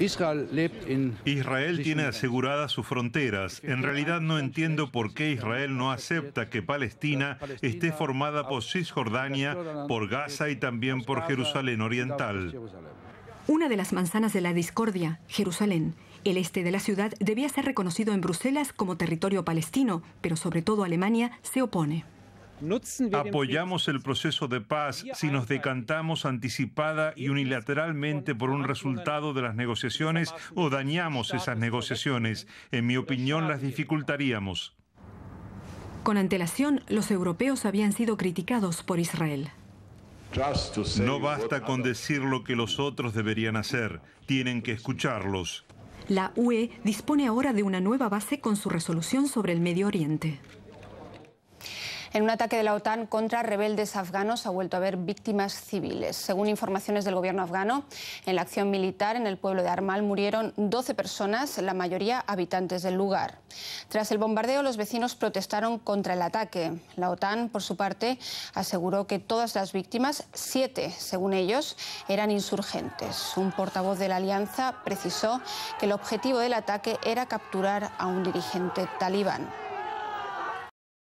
Israel tiene aseguradas sus fronteras. En realidad no entiendo por qué Israel no acepta que Palestina esté formada por Cisjordania, por Gaza y también por Jerusalén Oriental. Una de las manzanas de la discordia, Jerusalén, el este de la ciudad, debía ser reconocido en Bruselas como territorio palestino, pero sobre todo Alemania se opone. Apoyamos el proceso de paz si nos decantamos anticipada y unilateralmente por un resultado de las negociaciones o dañamos esas negociaciones. En mi opinión, las dificultaríamos. Con antelación, los europeos habían sido criticados por Israel. No basta con decir lo que los otros deberían hacer, tienen que escucharlos. La UE dispone ahora de una nueva base con su resolución sobre el Medio Oriente. En un ataque de la OTAN contra rebeldes afganos ha vuelto a haber víctimas civiles. Según informaciones del gobierno afgano, en la acción militar en el pueblo de Armal murieron 12 personas, la mayoría habitantes del lugar. Tras el bombardeo, los vecinos protestaron contra el ataque. La OTAN, por su parte, aseguró que todas las víctimas, siete según ellos, eran insurgentes. Un portavoz de la alianza precisó que el objetivo del ataque era capturar a un dirigente talibán.